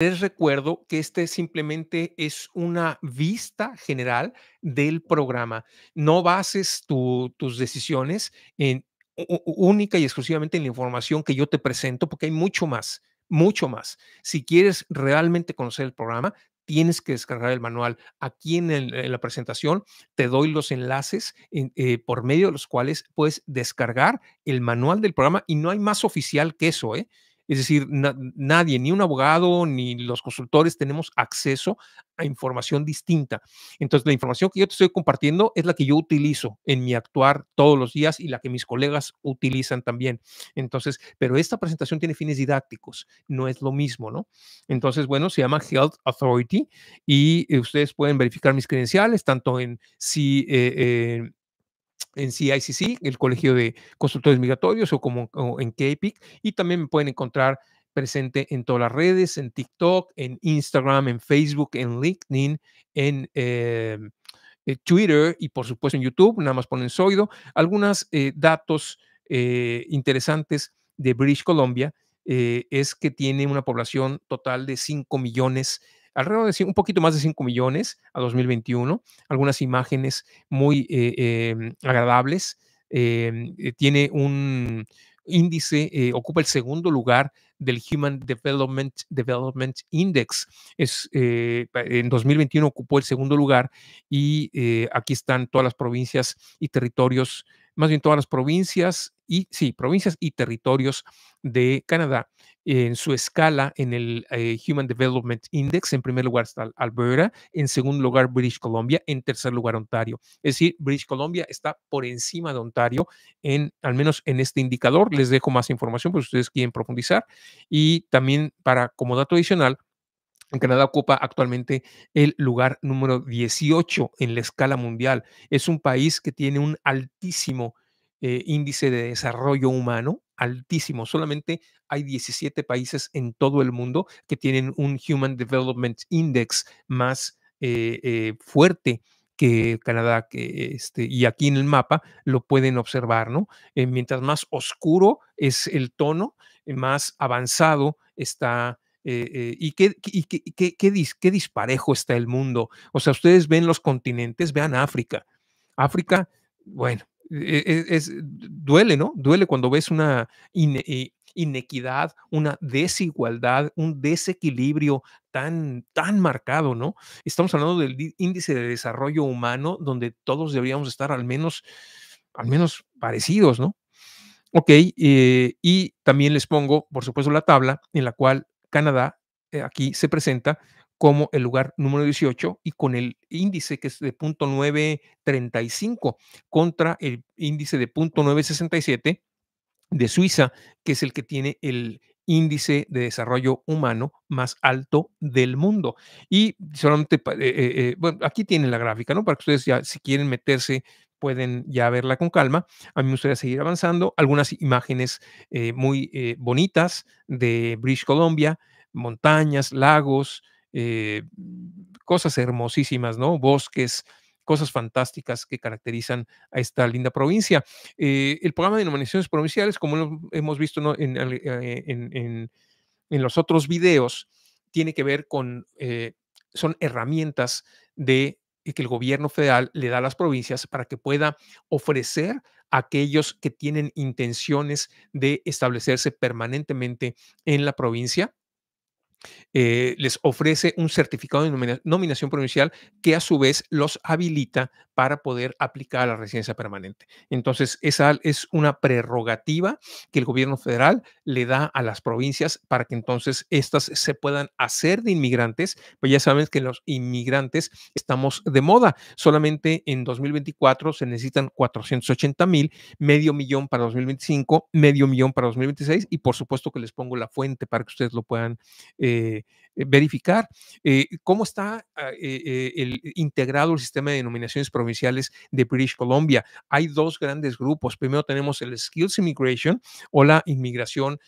Les recuerdo que este simplemente es una vista general del programa. No bases tus decisiones en, única y exclusivamente en la información que yo te presento, porque hay mucho más, mucho más. Si quieres realmente conocer el programa, tienes que descargar el manual. Aquí en, la presentación te doy los enlaces eh, por medio de los cuales puedes descargar el manual del programa y no hay más oficial que eso, ¿eh? Es decir, nadie, ni un abogado, ni los consultores tenemos acceso a información distinta. Entonces, la información que yo te estoy compartiendo es la que yo utilizo en mi actuar todos los días y la que mis colegas utilizan también. Entonces, pero esta presentación tiene fines didácticos, no es lo mismo, ¿no? Entonces, bueno, se llama Health Authority y eh, ustedes pueden verificar mis credenciales tanto en si... Eh, eh, en CICC, el Colegio de Constructores Migratorios o como en KPIC. Y también me pueden encontrar presente en todas las redes, en TikTok, en Instagram, en Facebook, en LinkedIn, en... Eh, eh, Twitter y por supuesto en YouTube, nada más ponen Soido, algunos eh, datos interesantes de British Columbia es que tiene una población total de 5 millones de alrededor de un poquito más de 5 millones a 2021, algunas imágenes muy eh, eh, mm, agradables. Em, eh, tiene un índice, ocupa el segundo lugar del Human Development, Development Index. Es, en 2021 ocupó el segundo lugar y aquí están todas las provincias y territorios, más bien todas las provincias y sí, provincias y territorios de Canadá. En su escala, en el eh, Human Development Index, en primer lugar está Alberta, en segundo lugar British Columbia, en tercer lugar Ontario. Es decir, British Columbia está por encima de Ontario, en, al menos en este indicador. Les dejo más información por pues, si ustedes quieren profundizar. Y también, para como dato adicional, Canadá ocupa actualmente el lugar número 18 en la escala mundial. Es un país que tiene un altísimo eh, índice de desarrollo humano altísimo. Solamente hay 17 países en todo el mundo que tienen un Human Development Index más eh, eh, fuerte que Canadá, que este, y aquí en el mapa lo pueden observar, ¿no? mientras más oscuro es el tono, más avanzado está y, qué, qué, disparejo está el mundo. O sea, ustedes ven los continentes, vean África. África, bueno, e, e, es, e, duele, ¿no? Duele cuando ves una eh, inequidad, una desigualdad, un desequilibrio tan, tan marcado, ¿no? Estamos hablando del índice de desarrollo humano donde todos deberíamos estar al menos, al menos parecidos, ¿no? Ok, eh, y también les pongo, por supuesto, la tabla en la cual Canadá eh, aquí se presenta como el lugar número 18 y con el índice que es de .935 contra el índice de .967 de Suiza, que es el que tiene el índice de desarrollo humano más alto del mundo. Y solamente, eh, eh, eh, bueno, aquí tienen la gráfica, ¿no? Para que ustedes ya, si quieren meterse, pueden ya verla con calma. A mí me gustaría seguir avanzando. Algunas imágenes muy bonitas de British Columbia, montañas, lagos, eh, cosas hermosísimas, ¿no? Bosques, cosas fantásticas que caracterizan a esta linda provincia. Eh, el programa de denominaciones provinciales, como hemos visto eh, en, los otros videos, tiene que ver con, son herramientas de que el gobierno federal le da a las provincias para que pueda ofrecer a aquellos que tienen intenciones de establecerse permanentemente en la provincia eh, les ofrece un certificado de nominación provincial que a su vez los habilita para poder aplicar a la residencia permanente. Entonces, esa es una prerrogativa que el gobierno federal le da a las provincias para que entonces éstas se puedan hacer de inmigrantes, pues ya saben que los inmigrantes estamos de moda. Solamente en 2024 se necesitan 480 mil, medio millón para 2025, medio millón para 2026 y por supuesto que les pongo la fuente para que ustedes lo puedan... Eh, eh, verificar eh, cómo está ah, el, integrado el sistema de denominaciones provinciales de British Columbia. Hay dos grandes grupos. Primero tenemos el Skills Immigration o la inmigración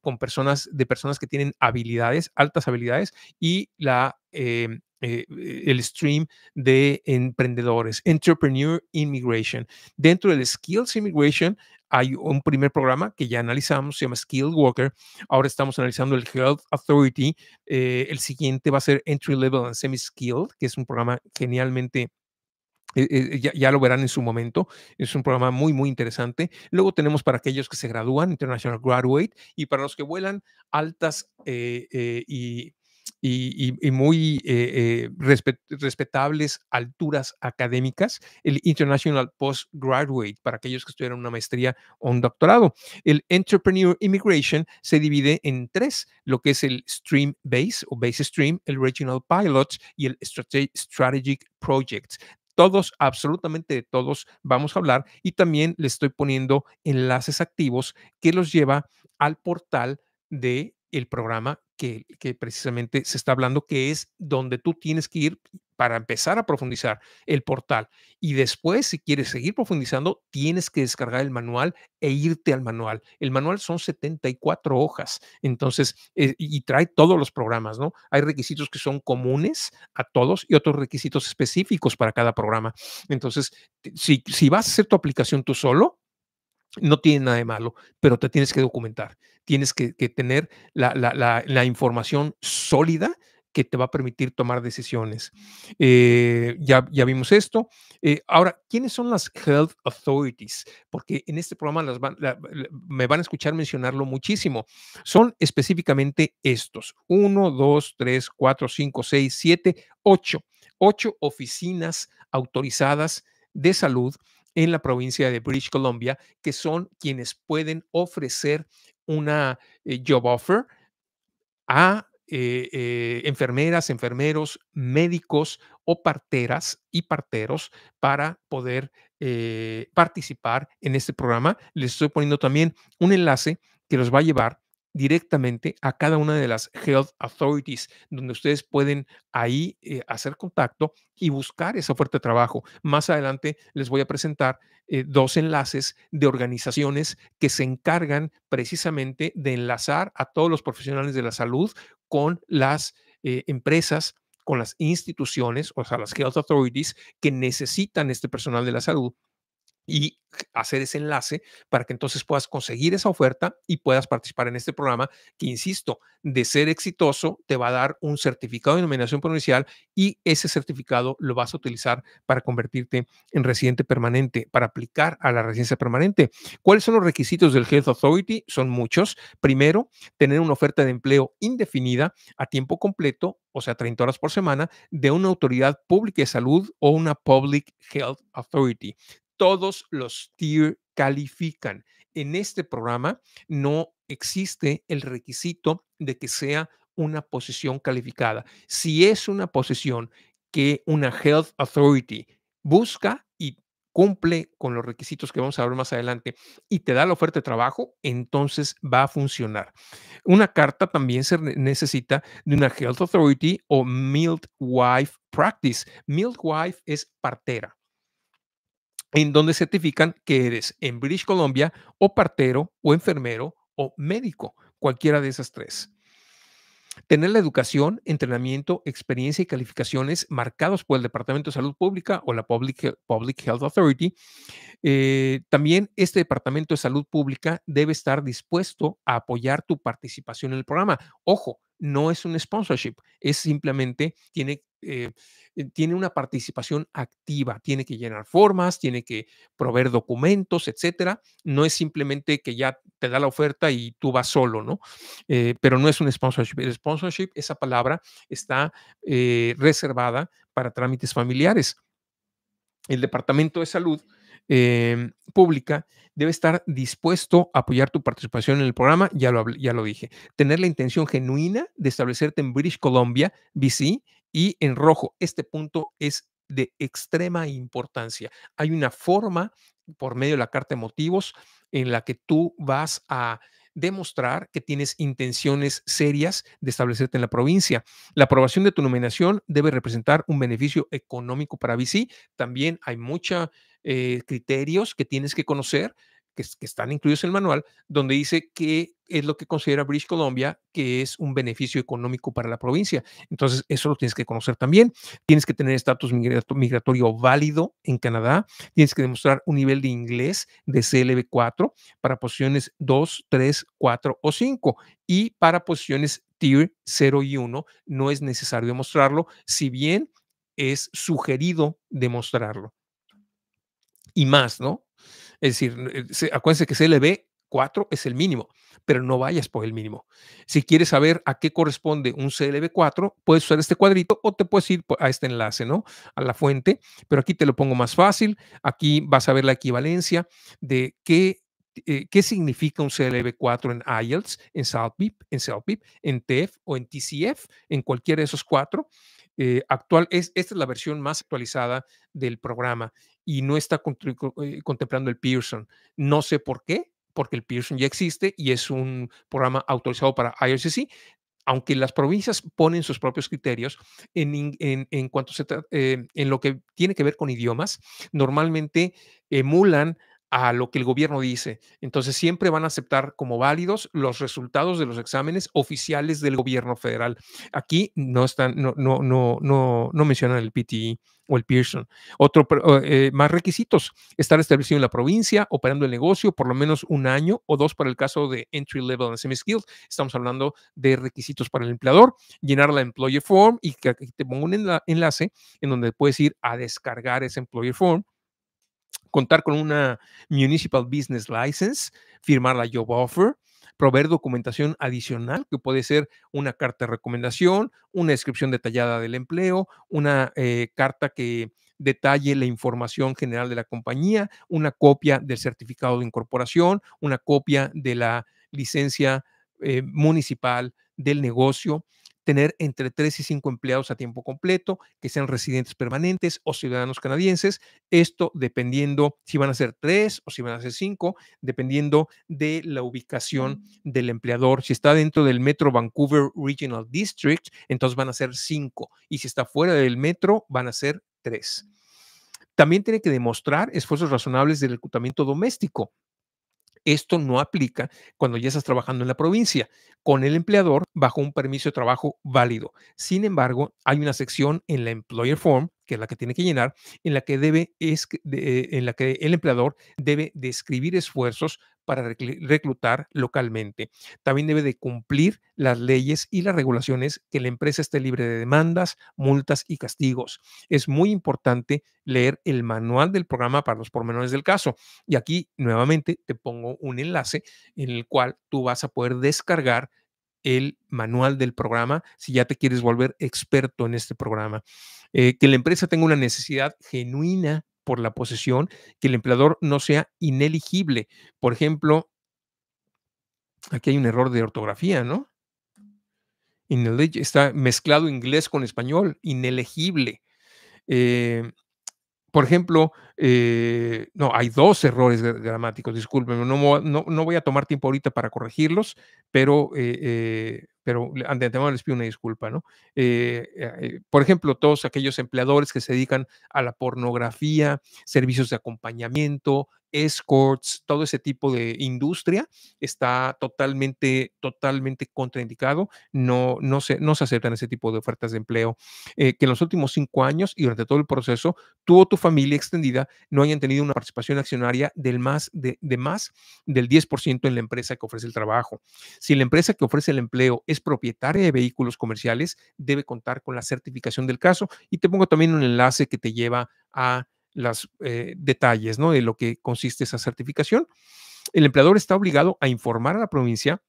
con personas de personas que tienen habilidades, altas habilidades, y la em, eh, el stream de emprendedores, Entrepreneur Immigration. Dentro del Skills Immigration hay un primer programa que ya analizamos, se llama Skilled Worker. Ahora estamos analizando el Health Authority. Eh, el siguiente va a ser Entry Level and Semi-Skilled, que es un programa genialmente eh, ya, lo verán en su momento. Es un programa muy, muy interesante. Luego tenemos para aquellos que se gradúan, International Graduate, y para los que vuelan altas y y, muy eh, eh, respetables alturas académicas, el International Postgraduate, para aquellos que en una maestría o un doctorado. El Entrepreneur Immigration se divide en tres, lo que es el Stream Base o Base Stream, el Regional Pilots y el Strategic Projects todos, absolutamente de todos, vamos a hablar y también les estoy poniendo enlaces activos que los lleva al portal de el programa que, precisamente se está hablando, que es donde tú tienes que ir para empezar a profundizar el portal. Y después, si quieres seguir profundizando, tienes que descargar el manual e irte al manual. El manual son 74 hojas, entonces, eh, y trae todos los programas, ¿no? Hay requisitos que son comunes a todos y otros requisitos específicos para cada programa. Entonces, si, si vas a hacer tu aplicación tú solo, no tiene nada de malo, pero te tienes que documentar. Tienes que, tener la, información sólida que te va a permitir tomar decisiones. Eh, ya, ya vimos esto. Eh, ahora, ¿quiénes son las Health Authorities? Porque en este programa me van a escuchar mencionarlo muchísimo. Son específicamente estos. Uno, dos, tres, cuatro, cinco, seis, siete, ocho. Ocho oficinas autorizadas de salud en la provincia de British Columbia, que son quienes pueden ofrecer una eh, job offer a eh, eh, enfermeras, enfermeros, médicos o parteras y parteros para poder participar en este programa. Les estoy poniendo también un enlace que los va a llevar directamente a cada una de las health authorities, donde ustedes pueden ahí eh, hacer contacto y buscar esa oferta de trabajo. Más adelante les voy a presentar eh, dos enlaces de organizaciones que se encargan precisamente de enlazar a todos los profesionales de la salud con las eh, empresas con las instituciones, o sea, las health authorities que necesitan este personal de la salud y hacer ese enlace para que entonces puedas conseguir esa oferta y puedas participar en este programa que, insisto, de ser exitoso, te va a dar un certificado de nominación provincial y ese certificado lo vas a utilizar para convertirte en residente permanente, para aplicar a la residencia permanente. ¿Cuáles son los requisitos del Health Authority? Son muchos. Primero, tener una oferta de empleo indefinida a tiempo completo, o sea, 30 horas por semana, de una autoridad pública de salud o una Public Health Authority todos los tier califican. En este programa no existe el requisito de que sea una posición calificada. Si es una posición que una Health Authority busca y cumple con los requisitos que vamos a ver más adelante y te da la oferta de trabajo, entonces va a funcionar. Una carta también se necesita de una Health Authority o Midwife Practice. Midwife es partera en donde certifican que eres en British Columbia o partero o enfermero o médico, cualquiera de esas tres. Tener la educación, entrenamiento, experiencia y calificaciones marcados por el Departamento de Salud Pública o la Public, Health Authority. Eh, también este Departamento de Salud Pública debe estar dispuesto a apoyar tu participación en el programa. Ojo, no es un sponsorship, es simplemente tiene eh, eh, tiene una participación activa, tiene que llenar formas, tiene que proveer documentos, etcétera. No es simplemente que ya te da la oferta y tú vas solo, ¿no? Eh, pero no es un sponsorship. El sponsorship, esa palabra, está reservada para trámites familiares. El Departamento de Salud em, Pública debe estar dispuesto a apoyar tu participación en el programa, ya lo, ya lo dije. Tener la intención genuina de establecerte en British Columbia, BC, y en rojo. Este punto es de extrema importancia. Hay una forma por medio de la carta de motivos en la que tú vas a demostrar que tienes intenciones serias de establecerte en la provincia. La aprobación de tu nominación debe representar un beneficio económico para BC. También hay muchos eh, criterios que tienes que conocer que, están incluidos en el manual, donde dice que es lo que considera British Columbia que es un beneficio económico para la provincia. Entonces, eso lo tienes que conocer también. Tienes que tener estatus migratorio válido en Canadá. Tienes que demostrar un nivel de inglés de CLB4 para posiciones 2, 3, 4 o 5. Y para posiciones tier 0 y 1 no es necesario demostrarlo, si bien es sugerido demostrarlo. Y más, ¿no? Es decir, eh, acuérdense que CLB 4 es el mínimo, pero no vayas por el mínimo. Si quieres saber a qué corresponde un CLB4, puedes usar este cuadrito o te puedes ir a este enlace, ¿no? A la fuente, pero aquí te lo pongo más fácil. Aquí vas a ver la equivalencia de qué, eh, qué significa un CLB4 en IELTS, en SALPIP, en TF en TEF o en TCF, en cualquiera de esos cuatro. Eh, actual es, esta es la versión más actualizada del programa y no está eh, contemplando el Pearson. No sé por qué, porque el Pearson ya existe y es un programa autorizado para IRCC. Aunque las provincias ponen sus propios criterios, en, en, cuanto se eh, en lo que tiene que ver con idiomas, normalmente emulan a lo que el gobierno dice. Entonces siempre van a aceptar como válidos los resultados de los exámenes oficiales del gobierno federal. Aquí no están, no, no, no, no, mencionan el PTI e o el Pearson. Otro, eh, más requisitos, estar establecido en la provincia, operando el negocio por lo menos un año o dos para el caso de entry level and semi skills Estamos hablando de requisitos para el empleador, llenar la Employee form y que te pongo un enlace en donde puedes ir a descargar ese Employee form contar con una Municipal Business License, firmar la Job Offer, proveer documentación adicional, que puede ser una carta de recomendación, una descripción detallada del empleo, una eh, carta que detalle la información general de la compañía, una copia del certificado de incorporación, una copia de la licencia eh, municipal del negocio, tener entre tres y cinco empleados a tiempo completo, que sean residentes permanentes o ciudadanos canadienses. Esto dependiendo si van a ser tres o si van a ser cinco, dependiendo de la ubicación mm. del empleador. Si está dentro del Metro Vancouver Regional District, entonces van a ser cinco. Y si está fuera del metro, van a ser tres. También tiene que demostrar esfuerzos razonables de reclutamiento doméstico. Esto no aplica cuando ya estás trabajando en la provincia, con el empleador bajo un permiso de trabajo válido. Sin embargo, hay una sección en la Employer Form, que es la que tiene que llenar, en la que, debe, es eh, en la que el empleador debe describir esfuerzos para reclutar localmente. También debe de cumplir las leyes y las regulaciones que la empresa esté libre de demandas, multas y castigos. Es muy importante leer el manual del programa para los pormenores del caso. Y aquí nuevamente te pongo un enlace en el cual tú vas a poder descargar el manual del programa si ya te quieres volver experto en este programa. Eh, que la empresa tenga una necesidad genuina por la posesión, que el empleador no sea ineligible. Por ejemplo, aquí hay un error de ortografía, ¿no? está mezclado inglés con español, inelegible. Eh, por ejemplo, eh, no, hay dos errores gramáticos, discúlpenme, no, voy a tomar tiempo ahorita para corregirlos, pero, eh, eh pero ante antemano les pido una disculpa, ¿no? Eh, por ejemplo, todos aquellos empleadores que se dedican a la pornografía, servicios de acompañamiento, escorts, todo ese tipo de industria está totalmente, totalmente contraindicado. No, no, se, no aceptan ese tipo de ofertas de empleo. Eh, que en los últimos cinco años y durante todo el proceso, tú o tu familia extendida no hayan tenido una participación accionaria del más, de, de más del 10% en la empresa que ofrece el trabajo. Si la empresa que ofrece el empleo es propietaria de vehículos comerciales, debe contar con la certificación del caso. Y te pongo también un enlace que te lleva a los eh, detalles ¿no? de lo que consiste esa certificación. El empleador está obligado a informar a la provincia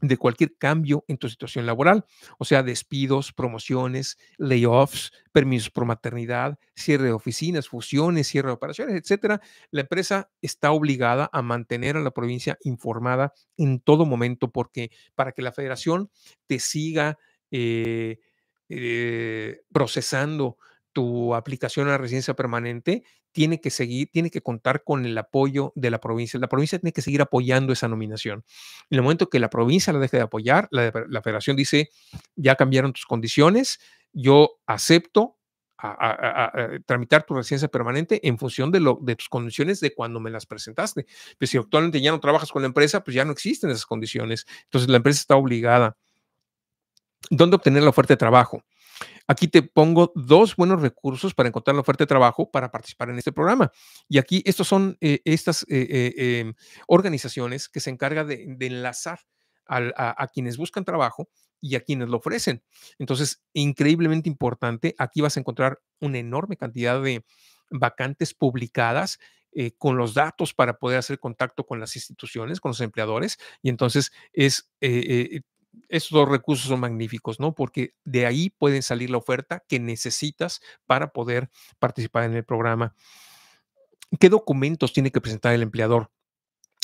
de cualquier cambio en tu situación laboral, o sea, despidos, promociones, layoffs, permisos por maternidad, cierre de oficinas, fusiones, cierre de operaciones, etc. La empresa está obligada a mantener a la provincia informada en todo momento porque para que la federación te siga eh, eh, procesando tu aplicación a la residencia permanente tiene que seguir, tiene que contar con el apoyo de la provincia. La provincia tiene que seguir apoyando esa nominación. En el momento que la provincia la deje de apoyar, la, federación dice, ya cambiaron tus condiciones, yo acepto tramitar tu residencia permanente en función de, lo, de tus condiciones de cuando me las presentaste. Pues si actualmente ya no trabajas con la empresa, pues ya no existen esas condiciones. Entonces la empresa está obligada. ¿Dónde obtener la oferta de trabajo? Aquí te pongo dos buenos recursos para encontrar la oferta de trabajo para participar en este programa. Y aquí estos son eh, estas eh, eh, organizaciones que se encargan de, enlazar a, quienes buscan trabajo y a quienes lo ofrecen. Entonces, increíblemente importante, aquí vas a encontrar una enorme cantidad de vacantes publicadas con los datos para poder hacer contacto con las instituciones, con los empleadores, y entonces es esos dos recursos son magníficos, ¿no? Porque de ahí pueden salir la oferta que necesitas para poder participar en el programa. ¿Qué documentos tiene que presentar el empleador?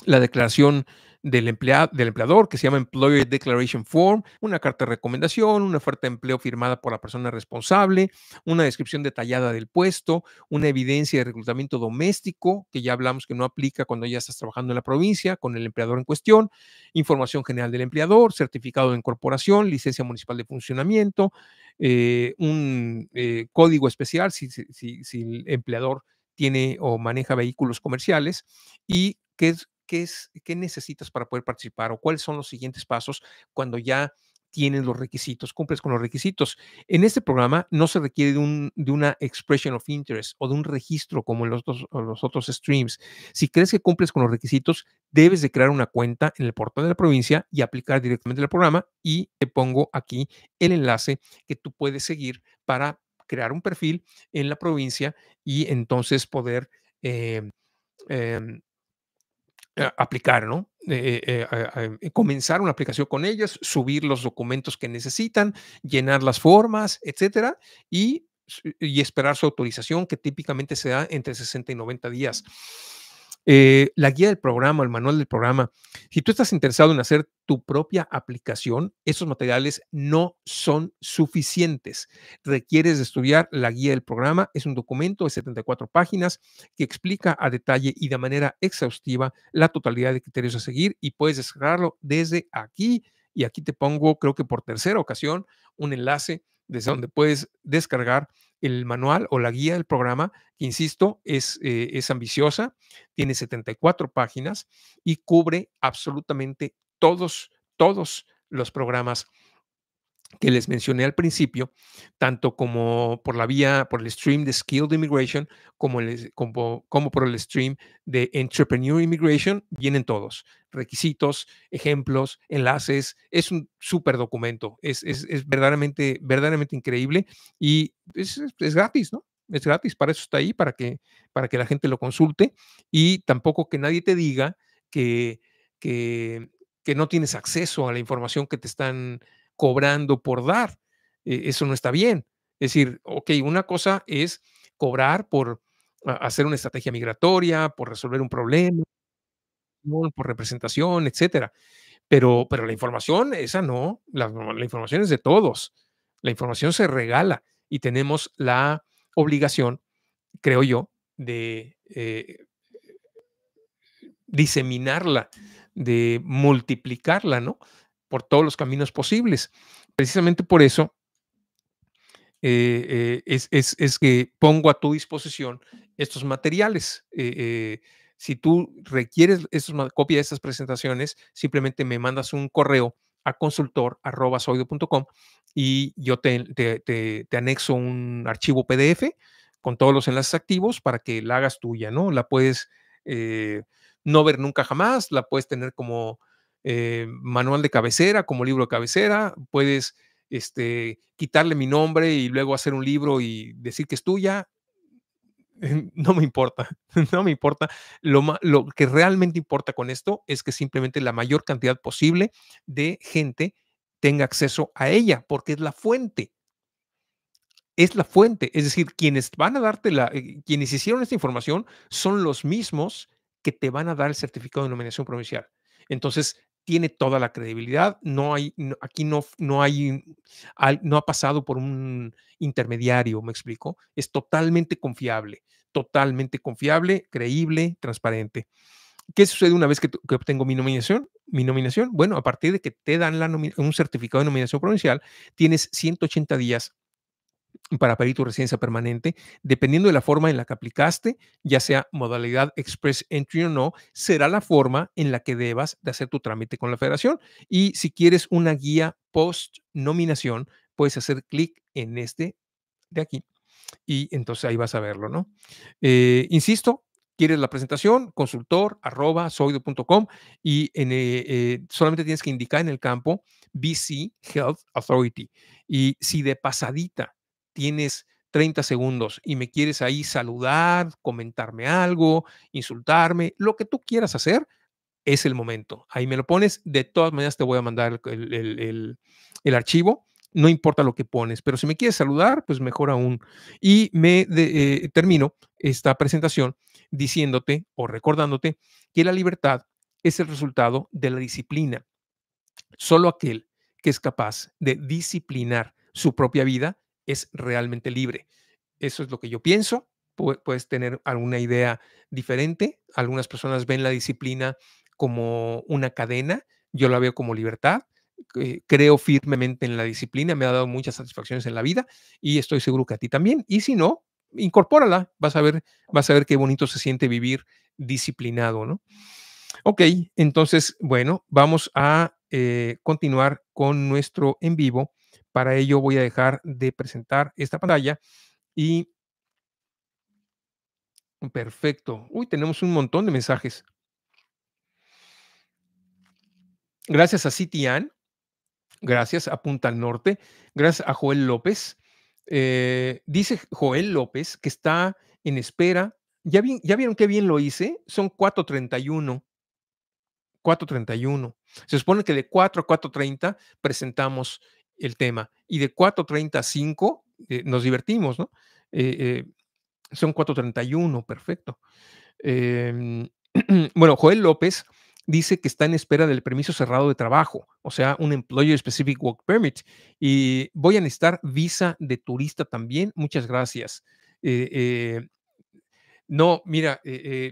la declaración del, del empleador, que se llama Employer Declaration Form, una carta de recomendación, una oferta de empleo firmada por la persona responsable, una descripción detallada del puesto, una evidencia de reclutamiento doméstico, que ya hablamos que no aplica cuando ya estás trabajando en la provincia con el empleador en cuestión, información general del empleador, certificado de incorporación, licencia municipal de funcionamiento, eh, un eh, código especial si, si el empleador tiene o maneja vehículos comerciales y que es qué, es, qué necesitas para poder participar o cuáles son los siguientes pasos cuando ya tienes los requisitos, cumples con los requisitos. En este programa no se requiere de, una expression of interest o de un registro como en los, los otros streams. Si crees que cumples con los requisitos, debes de crear una cuenta en el portal de la provincia y aplicar directamente el programa y te pongo aquí el enlace que tú puedes seguir para crear un perfil en la provincia y entonces poder... Eh, em, eh, aplicar, eh, eh, comenzar una aplicación con ellas, subir los documentos que necesitan, llenar las formas, etcétera, y, y esperar su autorización, que típicamente se da entre 60 y 90 días. Eh, la guía del programa, el manual del programa. Si tú estás interesado en hacer tu propia aplicación, esos materiales no son suficientes. Requieres estudiar la guía del programa. Es un documento de 74 páginas que explica a detalle y de manera exhaustiva la totalidad de criterios a seguir y puedes descargarlo desde aquí. Y aquí te pongo, creo que por tercera ocasión, un enlace desde donde puedes descargar el manual o la guía del programa, que insisto, es, eh, es ambiciosa, tiene 74 páginas y cubre absolutamente todos, todos los programas que les mencioné al principio, tanto como por la vía, por el stream de Skilled Immigration, como, como, por el stream de Entrepreneur Immigration, vienen todos. Requisitos, ejemplos, enlaces. Es un súper documento. Es, es, verdaderamente, verdaderamente increíble y es, gratis, ¿no? Es gratis, para eso está ahí, para que, para que la gente lo consulte y tampoco que nadie te diga que, que, que no tienes acceso a la información que te están cobrando por dar. Eh, eso no está bien. Es decir, ok, una cosa es cobrar por ah, hacer una estrategia migratoria, por resolver un problema, por representación, etcétera. Pero, pero la información, esa no, la, información es de todos. La información se regala y tenemos la obligación, creo yo, de eh, diseminarla, de multiplicarla, ¿no? por todos los caminos posibles. Precisamente por eso eh, eh, es, que pongo a tu disposición estos materiales. Eh, si tú requieres una copia de estas presentaciones, simplemente me mandas un correo a consultor.com y yo te, te, te, te, anexo un archivo PDF con todos los enlaces activos para que la hagas tuya, ¿no? La puedes no ver nunca jamás, la puedes tener como eh, manual de cabecera, como libro de cabecera, puedes este, quitarle mi nombre y luego hacer un libro y decir que es tuya. No me importa, no me importa. Lo, lo que realmente importa con esto es que simplemente la mayor cantidad posible de gente tenga acceso a ella, porque es la fuente. Es la fuente. Es decir, quienes van a darte la, eh, quienes hicieron esta información son los mismos que te van a dar el certificado de nominación provincial. Entonces, tiene toda la credibilidad, no hay, aquí no, no, hay, no ha pasado por un intermediario, me explico, es totalmente confiable, totalmente confiable, creíble, transparente. ¿Qué sucede una vez que, obtengo mi nominación? Mi nominación, bueno, a partir de que te dan la un certificado de nominación provincial, tienes 180 días para pedir tu residencia permanente, dependiendo de la forma en la que aplicaste, ya sea modalidad Express Entry o no, será la forma en la que debas de hacer tu trámite con la federación. Y si quieres una guía post nominación, puedes hacer clic en este de aquí. Y entonces ahí vas a verlo, ¿no? Eh, insisto, quieres la presentación, consultor, arroba, soido.com y en, eh, eh, solamente tienes que indicar en el campo BC Health Authority. Y si de pasadita tienes 30 segundos y me quieres ahí saludar, comentarme algo, insultarme, lo que tú quieras hacer, es el momento. Ahí me lo pones. De todas maneras te voy a mandar el, archivo. No importa lo que pones, pero si me quieres saludar, pues mejor aún. Y me eh, termino esta presentación diciéndote o recordándote que la libertad es el resultado de la disciplina. Solo aquel que es capaz de disciplinar su propia vida es realmente libre. Eso es lo que yo pienso. Puedes tener alguna idea diferente. Algunas personas ven la disciplina como una cadena. Yo la veo como libertad. Eh, creo firmemente en la disciplina. Me ha dado muchas satisfacciones en la vida y estoy seguro que a ti también. Y si no, incorpórala. Vas a ver, vas a ver qué bonito se siente vivir disciplinado, ¿no? Ok, entonces, bueno, vamos a eh, continuar con nuestro en vivo para ello voy a dejar de presentar esta pantalla y... Perfecto. Uy, tenemos un montón de mensajes. Gracias a Citian. Gracias a Punta al Norte. Gracias a Joel López. Eh, dice Joel López que está en espera. ¿Ya, ¿Ya vieron qué bien lo hice? Son 4.31. 4.31. Se supone que de 4 a 4.30 presentamos el tema. Y de 435 eh, nos divertimos, ¿no? Eh, eh, son 4.31, perfecto. Em, bueno, Joel López dice que está en espera del permiso cerrado de trabajo, o sea, un Employer Specific Work Permit. Y voy a necesitar visa de turista también. Muchas gracias. no, mira,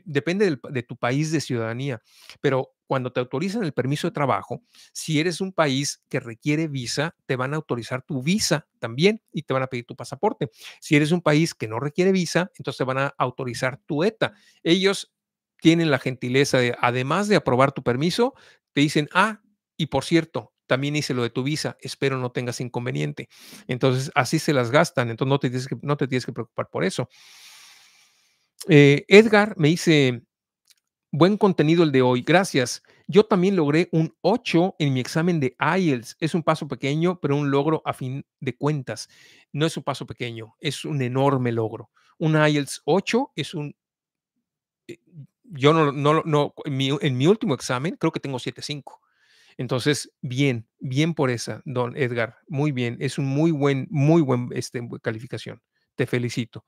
depende de tu país de ciudadanía, pero cuando te autorizan el permiso de trabajo, si eres un país que requiere visa, te van a autorizar tu visa también y te van a pedir tu pasaporte. Si eres un país que no requiere visa, entonces te van a autorizar tu ETA. Ellos tienen la gentileza de, además de aprobar tu permiso, te dicen, ah, y por cierto, también hice lo de tu visa, espero no tengas inconveniente. Entonces, así se las gastan, entonces no te tienes que, preocupar por eso. Eh, Edgar me dice, Buen contenido el de hoy, gracias. Yo también logré un 8 en mi examen de IELTS. Es un paso pequeño, pero un logro a fin de cuentas. No es un paso pequeño, es un enorme logro. Un IELTS 8 es un... Eh, yo no, no, no en, mi, último examen creo que tengo 7.5. Entonces, bien, bien por esa, don Edgar. Muy bien, es un muy buen, muy buen este, calificación. Te felicito.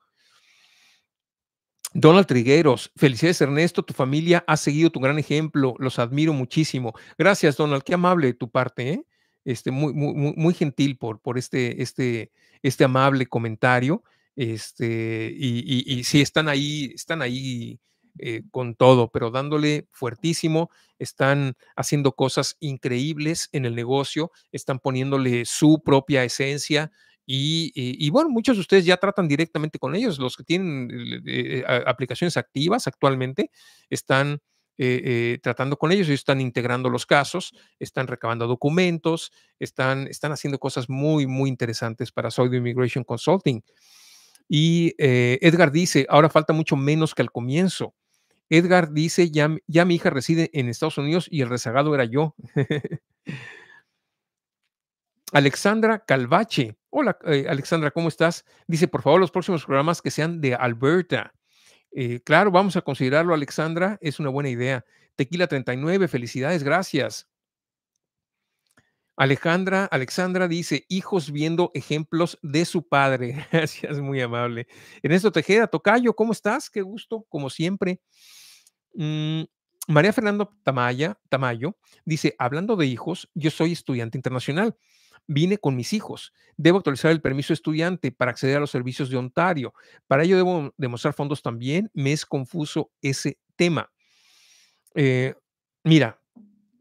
Donald Trigueros, felicidades Ernesto, tu familia ha seguido tu gran ejemplo, los admiro muchísimo. Gracias Donald, qué amable tu parte, ¿eh? este, muy, muy, gentil por, por este, este, este amable comentario. Este, y, y, sí, están ahí, están ahí eh, con todo, pero dándole fuertísimo, están haciendo cosas increíbles en el negocio, están poniéndole su propia esencia, eh, y, bueno, muchos de ustedes ya tratan directamente con ellos. Los que tienen eh, eh, aplicaciones activas actualmente están tratando con ellos, ellos están integrando los casos, están recabando documentos, están, están haciendo cosas muy, muy interesantes para Saudi Immigration Consulting. Y Edgar dice, ahora falta mucho menos que al comienzo. Edgar dice, ya, ya mi hija reside en Estados Unidos y el rezagado era yo. Alexandra Calvache Hola, eh, Alexandra, ¿cómo estás? Dice, por favor, los próximos programas que sean de Alberta. Eh, claro, vamos a considerarlo, Alexandra, es una buena idea. Tequila 39, felicidades, gracias. Alejandra, Alexandra dice, hijos viendo ejemplos de su padre. Gracias, muy amable. Ernesto Tejeda, Tocayo, ¿cómo estás? Qué gusto, como siempre. Mm, María Fernando Tamaya, Tamayo dice, hablando de hijos, yo soy estudiante internacional. Vine con mis hijos. Debo actualizar el permiso estudiante para acceder a los servicios de Ontario. Para ello debo demostrar fondos también. Me es confuso ese tema. Eh, mira,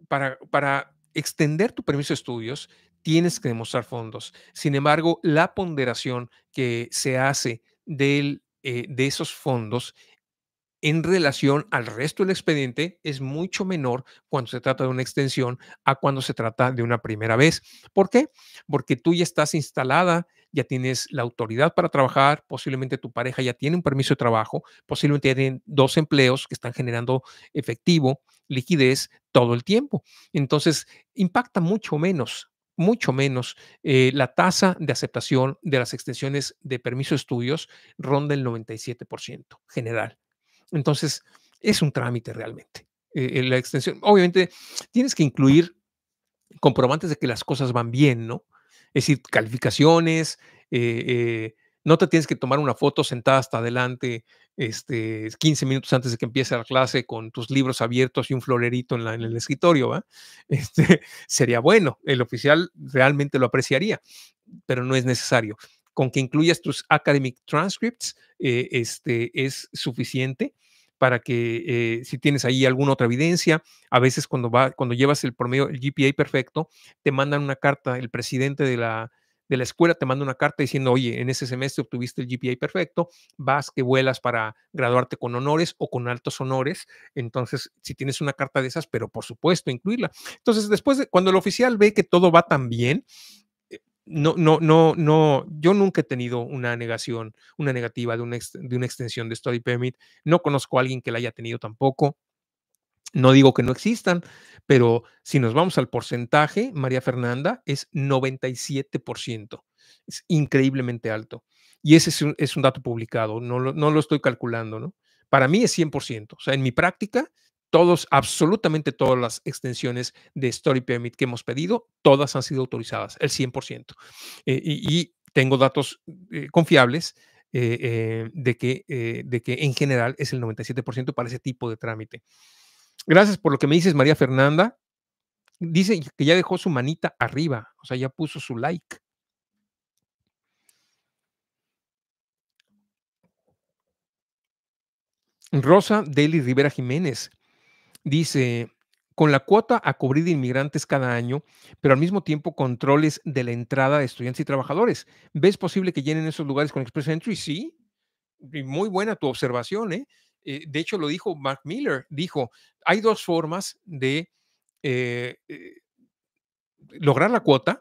para, para extender tu permiso de estudios, tienes que demostrar fondos. Sin embargo, la ponderación que se hace del, eh, de esos fondos en relación al resto del expediente es mucho menor cuando se trata de una extensión a cuando se trata de una primera vez. ¿Por qué? Porque tú ya estás instalada, ya tienes la autoridad para trabajar, posiblemente tu pareja ya tiene un permiso de trabajo, posiblemente tienen dos empleos que están generando efectivo, liquidez todo el tiempo. Entonces, impacta mucho menos mucho menos. Eh, la tasa de aceptación de las extensiones de permiso de estudios ronda el 97% general. Entonces, es un trámite realmente. Eh, eh, la extensión, obviamente, tienes que incluir comprobantes de que las cosas van bien, ¿no? Es decir, calificaciones, eh, no te tienes que tomar una foto sentada hasta adelante este, 15 minutos antes de que empiece la clase con tus libros abiertos y un florerito en, el escritorio, ¿va? Este, sería bueno, el oficial realmente lo apreciaría, pero no es necesario con que incluyas tus academic transcripts eh, este, es suficiente para que eh, si tienes ahí alguna otra evidencia, a veces cuando, va, cuando llevas el promedio, el GPA perfecto, te mandan una carta, el presidente de la, de la escuela te manda una carta diciendo, oye, en ese semestre obtuviste el GPA perfecto, vas que vuelas para graduarte con honores o con altos honores. Entonces, si tienes una carta de esas, pero por supuesto, incluirla. Entonces, después, de, cuando el oficial ve que todo va tan bien, no, no, no, no, yo nunca he tenido una negación, una negativa de una, de una extensión de Study Permit. No conozco a alguien que la haya tenido tampoco. No digo que no existan, pero si nos vamos al porcentaje, María Fernanda, es 97%. Es increíblemente alto. Y ese es un, dato publicado, no lo, no lo estoy calculando, ¿no? Para mí es 100%. O sea, en mi práctica, todos, absolutamente todas las extensiones de Story Permit que hemos pedido, todas han sido autorizadas, el 100%. Eh, y, tengo datos eh, confiables eh, de, que, de que en general es el 97% para ese tipo de trámite. Gracias por lo que me dices, María Fernanda. Dice que ya dejó su manita arriba, o sea, ya puso su like. Rosa Deli Rivera Jiménez. Dice, con la cuota a cubrir de inmigrantes cada año, pero al mismo tiempo controles de la entrada de estudiantes y trabajadores. ¿Ves posible que llenen esos lugares con Express Entry? Sí. Muy buena tu observación, ¿eh? Eh, de hecho, lo dijo Mark Miller, dijo, hay dos formas de eh, lograr la cuota,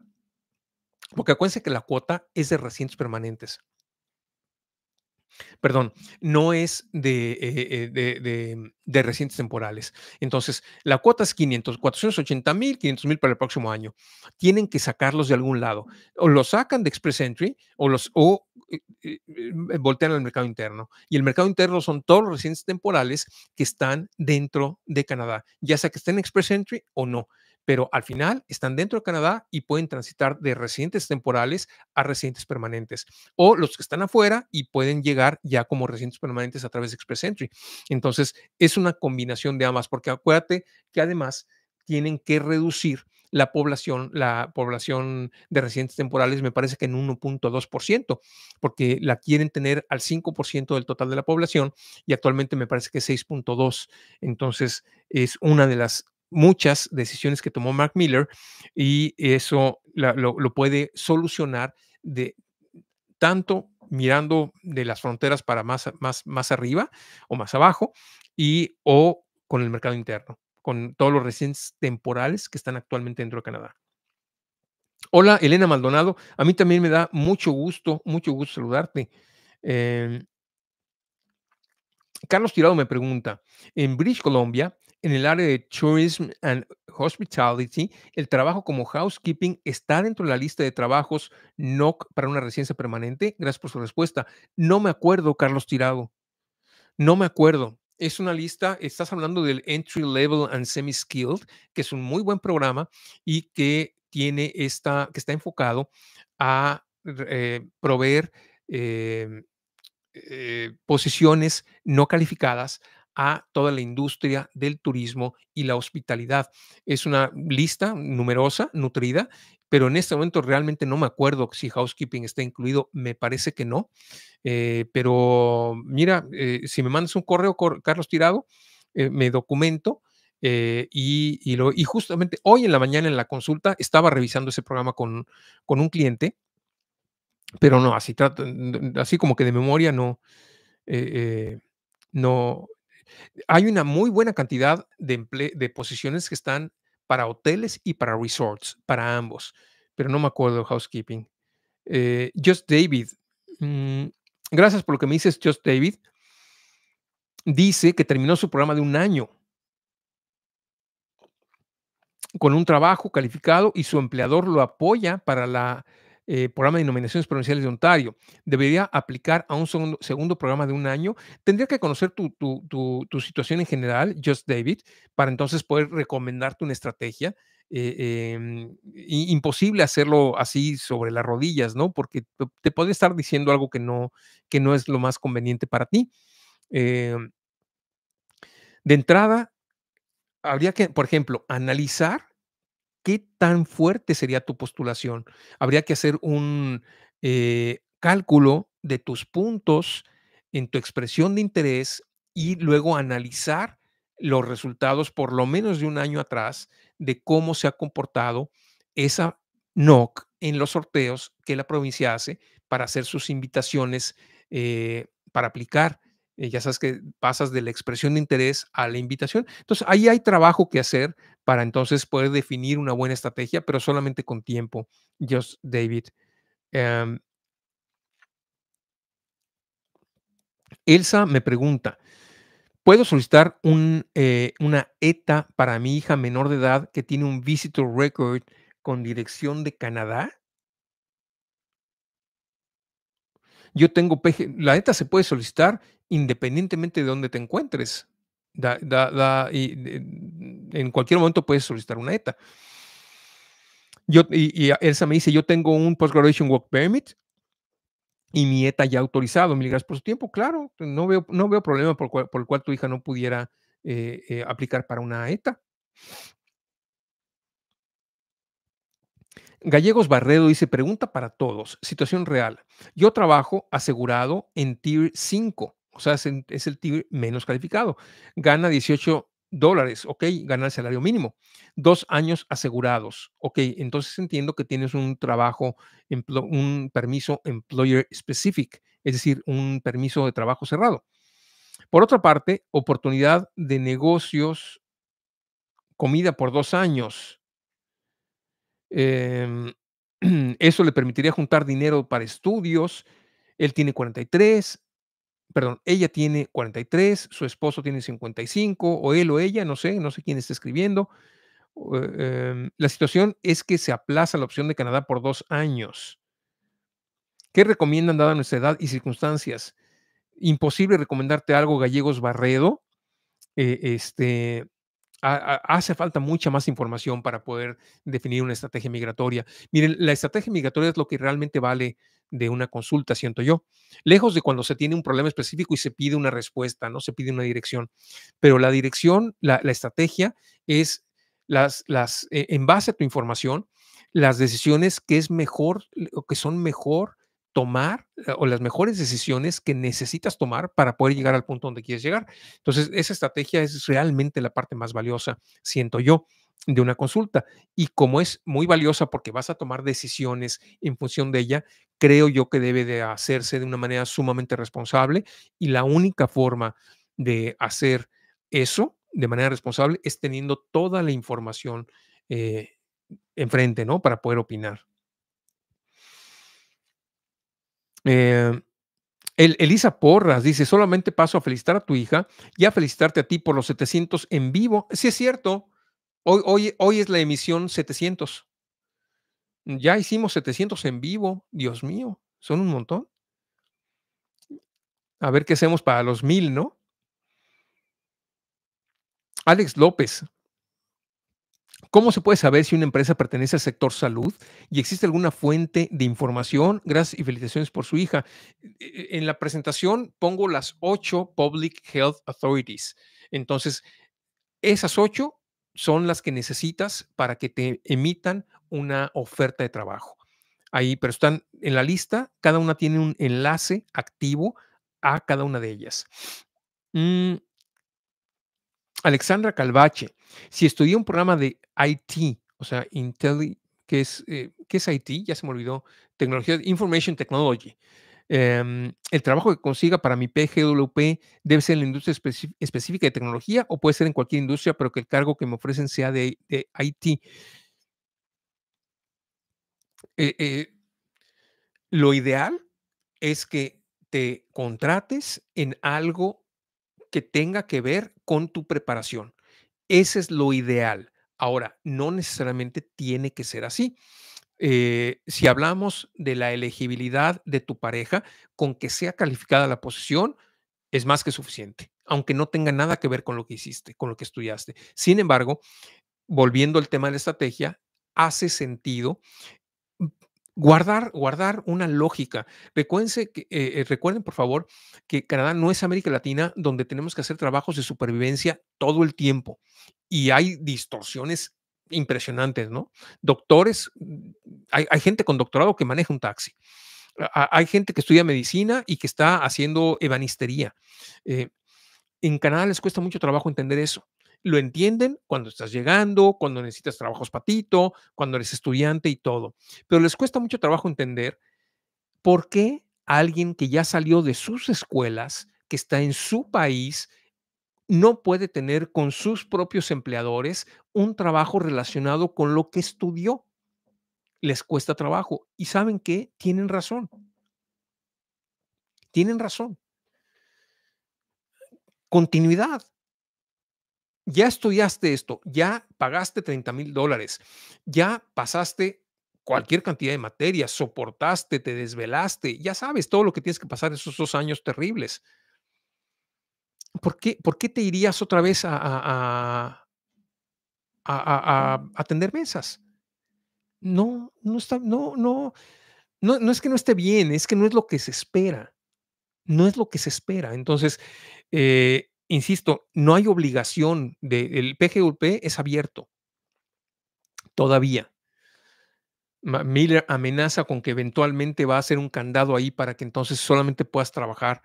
porque acuérdense que la cuota es de recientes permanentes perdón, no es eh, eh, de, de, de, recientes temporales. Entonces, la cuota es 500, 480 mil, 500 mil para el próximo año. Tienen que sacarlos de algún lado. O los sacan de Express Entry o, los, o eh, voltean al mercado interno. Y el mercado interno son todos los recientes temporales que están dentro de Canadá, ya sea que estén en Express Entry o no pero al final están dentro de Canadá y pueden transitar de residentes temporales a residentes permanentes, o los que están afuera y pueden llegar ya como residentes permanentes a través de Express Entry. Entonces, es una combinación de ambas, porque acuérdate que además tienen que reducir la población, la población de residentes temporales me parece que en 1.2%, porque la quieren tener al 5% del total de la población y actualmente me parece que 6.2. Entonces, es una de las muchas decisiones que tomó Mark Miller y eso lo, puede solucionar de tanto mirando de las fronteras para más, más, más arriba o más abajo y o con el mercado interno, con todos los recientes temporales que están actualmente dentro de Canadá. Hola, Elena Maldonado. A mí también me da mucho gusto, mucho gusto saludarte. Em, Carlos Tirado me pregunta, en British Columbia en el área de Tourism and Hospitality, el trabajo como housekeeping está dentro de la lista de trabajos NOC para una residencia permanente? Gracias por su respuesta. No me acuerdo, Carlos Tirado. No me acuerdo. Es una lista, estás hablando del Entry Level and Semi-Skilled, que es un muy buen programa y que tiene esta, que está enfocado a eh, proveer eh, eh, posiciones no calificadas a toda la industria del turismo y la hospitalidad. Es una lista numerosa, nutrida, pero en este momento realmente no me acuerdo si housekeeping está incluido, me parece que no. Eh, pero mira, eh, si me mandas un correo, Carlos Tirado, eh, me documento. y, lo, y, justamente hoy en la mañana en la consulta estaba revisando ese programa con, con un cliente, pero no, así, trato, así como que de memoria no, no, hay una muy buena cantidad de, de posiciones que están para hoteles y para resorts, para ambos, pero no me acuerdo housekeeping. Eh, Just David, mm, gracias por lo que me dices, Just David. Dice que terminó su programa de un año con un trabajo calificado y su empleador lo apoya para la eh, programa de nominaciones provinciales de Ontario. Debería aplicar a un segundo, programa de un año. Tendría que conocer tu, situación en general, Just David, para entonces poder recomendarte una estrategia. Eh, em, imposible hacerlo así sobre las rodillas, ¿no? Porque te podría estar diciendo algo que no, que no es lo más conveniente para ti. Em, de entrada, habría que, por ejemplo, analizar qué tan fuerte sería tu postulación. Habría que hacer un eh, cálculo de tus puntos en tu expresión de interés y luego analizar los resultados por lo menos de un año atrás de cómo se ha comportado esa NOC en los sorteos que la provincia hace para hacer sus invitaciones eh, para aplicar eh, ya sabes que pasas de la expresión de interés a la invitación. Entonces, ahí hay trabajo que hacer para entonces poder definir una buena estrategia, pero solamente con tiempo, Just David. Em, Elsa me pregunta, ¿puedo solicitar un, eh, una ETA para mi hija menor de edad que tiene un visitor record con dirección de Canadá? Yo tengo PG, la ETA se puede solicitar independientemente de dónde te encuentres. en cualquier momento puedes solicitar una ETA. Yo, y, Elsa me dice, yo tengo un Postgraduation Work Permit y mi ETA ya autorizado. Mil gracias por su tiempo. Claro, no veo, no veo problema por, el cual tu hija no pudiera eh, eh, aplicar para una ETA. Gallegos Barredo dice, pregunta para todos, situación real. Yo trabajo asegurado en Tier 5 o sea, es, el tigre menos calificado. Gana 18 dólares, ok, gana el salario mínimo. Dos años asegurados, ok, entonces entiendo que tienes un trabajo, un permiso employer specific, es decir, un permiso de trabajo cerrado. Por otra parte, oportunidad de negocios, comida por dos años. Em, eso le permitiría juntar dinero para estudios. Él tiene 43, perdón, ella tiene 43, su esposo tiene 55, o él o ella, no sé, no sé quién está escribiendo. Em, la situación es que se aplaza la opción de Canadá por dos años. ¿Qué recomiendan dada nuestra edad y circunstancias? Imposible recomendarte algo, Gallegos Barredo. Eh, este, hace falta mucha más información para poder definir una estrategia migratoria. Miren, la estrategia migratoria es lo que realmente vale de una consulta, siento yo. Lejos de cuando se tiene un problema específico y se pide una respuesta, ¿no? Se pide una dirección. Pero la dirección, la, estrategia es las, las eh, en base a tu información, las decisiones que es mejor o que son mejor tomar eh, o las mejores decisiones que necesitas tomar para poder llegar al punto donde quieres llegar. Entonces, esa estrategia es realmente la parte más valiosa, siento yo, de una consulta. Y como es muy valiosa porque vas a tomar decisiones en función de ella, creo yo que debe de hacerse de una manera sumamente responsable y la única forma de hacer eso de manera responsable es teniendo toda la información eh, enfrente, ¿no? Para poder opinar. Eh, el, Elisa Porras dice, solamente paso a felicitar a tu hija y a felicitarte a ti por los 700 en vivo. Sí es cierto, hoy, hoy, hoy es la emisión 700. Ya hicimos 700 en vivo, Dios mío, son un montón. A ver qué hacemos para los mil, ¿no? Alex López, ¿Cómo se puede saber si una empresa pertenece al sector salud y existe alguna fuente de información? Gracias y felicitaciones por su hija. E-, en la presentación pongo las ocho Public Health Authorities. Entonces, esas ocho son las que necesitas para que te emitan una oferta de trabajo. Ahí, pero están en la lista, cada una tiene un enlace activo a cada una de ellas. Mm. Alexandra Calvache, si estudié un programa de IT, o sea, Intelli, que es, eh, ¿qué es IT? Ya se me olvidó, tecnología, Information Technology. Em, el trabajo que consiga para mi PGWP debe ser en la industria específica de tecnología o puede ser en cualquier industria, pero que el cargo que me ofrecen sea de IT. Eh, eh, lo ideal es que te contrates en algo que tenga que ver con tu preparación. Ese es lo ideal. Ahora, no necesariamente tiene que ser así. Eh, si hablamos de la elegibilidad de tu pareja, con que sea calificada la posición, es más que suficiente, aunque no tenga nada que ver con lo que hiciste, con lo que estudiaste. Sin embargo, volviendo al tema de la estrategia, hace sentido guardar, guardar una lógica. que, eh, eh, recuerden, por favor, que Canadá no es América Latina donde tenemos que hacer trabajos de supervivencia todo el tiempo. Y hay distorsiones impresionantes, ¿no? Doctores, mm, hay, gente con doctorado que maneja un taxi. Hay gente que estudia medicina y que está haciendo ebanistería. Eh, en Canadá les cuesta mucho trabajo entender eso lo entienden cuando estás llegando, cuando necesitas trabajos patito, cuando eres estudiante y todo. Pero les cuesta mucho trabajo entender por qué alguien que ya salió de sus escuelas, que está en su país, no puede tener con sus propios empleadores un trabajo relacionado con lo que estudió. Les cuesta trabajo. Y saben que tienen razón. Tienen razón. Continuidad ya estudiaste esto, ya pagaste 30 mil dólares, ya pasaste cualquier cantidad de materia, soportaste, te desvelaste, ya sabes todo lo que tienes que pasar esos dos años terribles. ¿Por qué, por qué te irías otra vez a, a, atender mesas? No, no está, no, no, no, no es que no esté bien, es que no es lo que se espera. No es lo que se espera. Entonces, eh, insisto, no hay obligación de, el PGUP es abierto todavía. Miller amenaza con que eventualmente va a ser un candado ahí para que entonces solamente puedas trabajar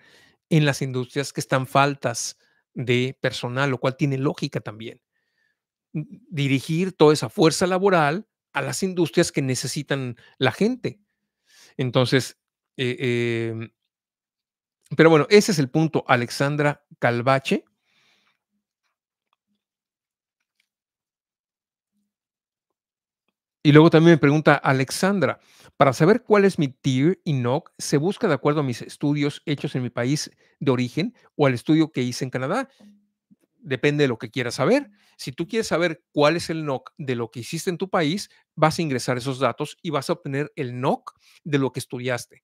en las industrias que están faltas de personal, lo cual tiene lógica también. Dirigir toda esa fuerza laboral a las industrias que necesitan la gente. Entonces, eh, em, pero bueno, ese es el punto, Alexandra Calvache. Y luego también me pregunta Alexandra, para saber cuál es mi tier y NOC, ¿se busca de acuerdo a mis estudios hechos en mi país de origen o al estudio que hice en Canadá? Depende de lo que quieras saber. Si tú quieres saber cuál es el NOC de lo que hiciste en tu país, vas a ingresar esos datos y vas a obtener el NOC de lo que estudiaste.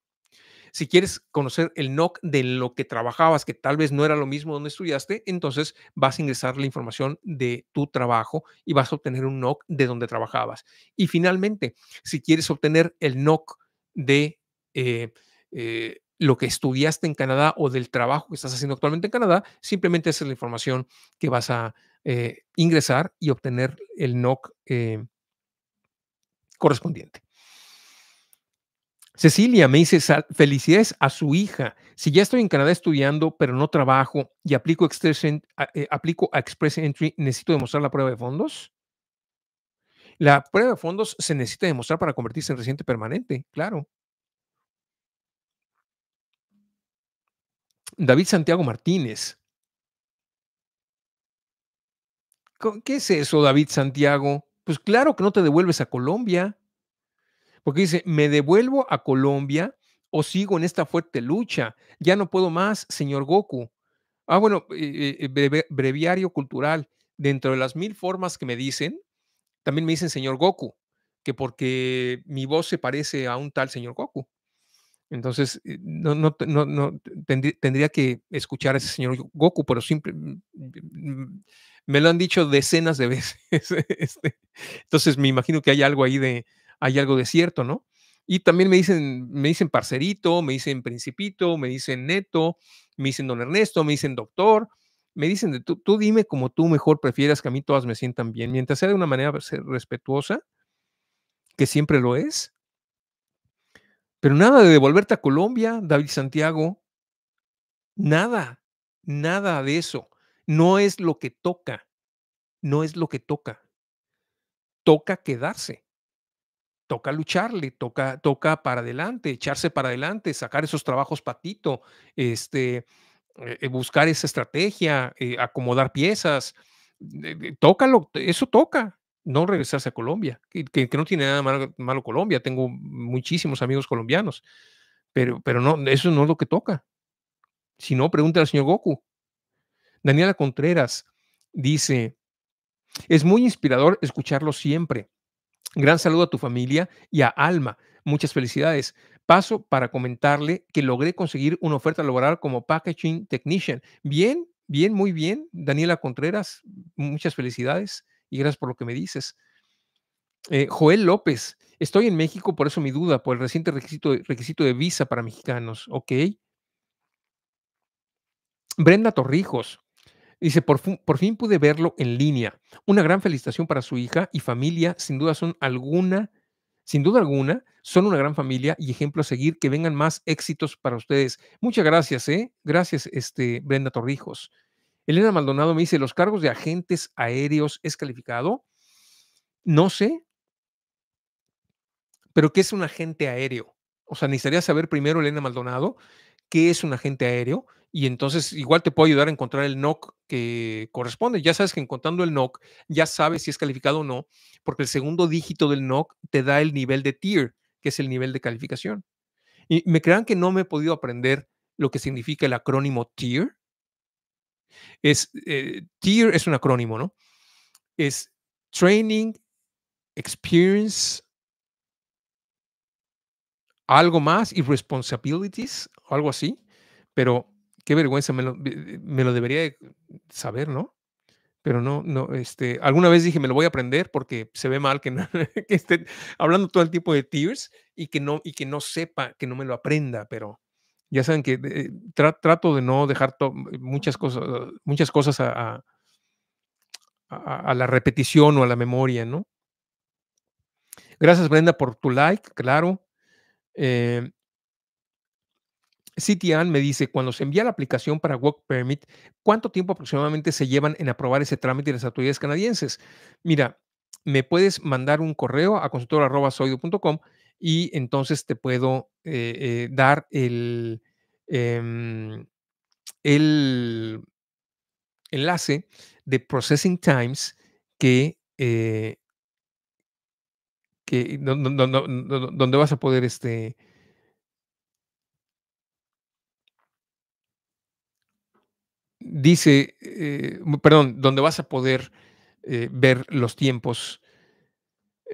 Si quieres conocer el NOC de lo que trabajabas, que tal vez no era lo mismo donde estudiaste, entonces vas a ingresar la información de tu trabajo y vas a obtener un NOC de donde trabajabas. Y finalmente, si quieres obtener el NOC de... Eh, eh, lo que estudiaste en Canadá o del trabajo que estás haciendo actualmente en Canadá, simplemente esa es la información que vas a eh, ingresar y obtener el NOC correspondiente. Cecilia me dice, felicidades a su hija. Si ya estoy en Canadá estudiando, pero no trabajo y aplico, Express, eh, a Express Entry, ¿necesito demostrar la prueba de fondos? La prueba de fondos se necesita demostrar para convertirse en residente permanente, claro. David Santiago Martínez. ¿Qué es eso, David Santiago? Pues claro que no te devuelves a Colombia. Porque dice, me devuelvo a Colombia o sigo en esta fuerte lucha. Ya no puedo más, señor Goku. Ah, bueno, eh, eh, breviario cultural. Dentro de las mil formas que me dicen, también me dicen señor Goku, que porque mi voz se parece a un tal señor Goku. Entonces, eh, no, no, no, tendría, tendría, que escuchar a ese señor Goku, pero siempre mm, mm, mm, me lo han dicho decenas de veces. Este. Entonces, me imagino que hay algo ahí de, hay algo de cierto, ¿no? Y también me dicen, me dicen parcerito, me dicen principito, me dicen neto, me dicen don Ernesto, me dicen doctor, me dicen, tú, tú dime como tú mejor prefieras, que a mí todas me sientan bien, mientras sea de una manera pues, respetuosa, que siempre lo es. Pero nada de devolverte a Colombia, David Santiago, nada, nada de eso. No es lo que toca, no es lo que toca. Toca quedarse toca lucharle, toca, toca para adelante, echarse para adelante, sacar esos trabajos patito, este, eh, eh, buscar esa estrategia, eh, acomodar piezas, eso toca, no regresarse a Colombia, que, no tiene nada malo, Colombia, tengo muchísimos amigos colombianos, pero, pero no, eso no es lo que toca. Si no, pregúntale al señor Goku. Daniela Contreras dice, es muy inspirador escucharlo siempre Gran saludo a tu familia y a Alma. Muchas felicidades. Paso para comentarle que logré conseguir una oferta laboral como Packaging Technician. Bien, bien, muy bien. Daniela Contreras, muchas felicidades y gracias por lo que me dices. Eh, Joel López, estoy en México, por eso mi duda, por el reciente requisito, requisito de visa para mexicanos. Ok. Brenda Torrijos, Dice, por, fin pude verlo en línea. Una gran felicitación para su hija y familia. Sin duda son alguna, sin duda alguna, son una gran familia y ejemplo a seguir. Que vengan más éxitos para ustedes. Muchas gracias, ¿eh? Gracias, este, Brenda Torrijos. Elena Maldonado me dice, ¿los cargos de agentes aéreos es calificado? No sé, pero ¿qué es un agente aéreo? O sea, necesitaría saber primero, Elena Maldonado, qué es un agente aéreo y entonces igual te puedo ayudar a encontrar el NOC que corresponde. Ya sabes que encontrando el NOC, ya sabes si es calificado o no, porque el segundo dígito del NOC te da el nivel de tier, que es el nivel de calificación. Y me crean que no me he podido aprender lo que significa el acrónimo tier. Es, eh, tier es un acrónimo, ¿no? Es Training Experience algo más y responsibilities, algo así, pero Qué vergüenza, eh, me lo, debería saber, ¿no? Pero no, no, este, alguna vez dije, me lo voy a aprender porque se ve mal que, esté hablando todo el tiempo de Tears y que no, y que no sepa, que no me lo aprenda, pero ya saben que eh, trato de no dejar muchas cosas, ah, muchas cosas a, la repetición o a la memoria, ¿no? Gracias, Brenda, por tu like, claro. Eh, CTN me dice, cuando se envía la aplicación para Work Permit, ¿cuánto tiempo aproximadamente se llevan en aprobar ese trámite de las autoridades canadienses? Mira, me puedes mandar un correo a consultor.soido.com y entonces te puedo eh, eh, dar em, el, enlace de Processing Times que, eh, donde, vas a poder este, dice, eh, perdón, donde vas a poder eh, ver los tiempos.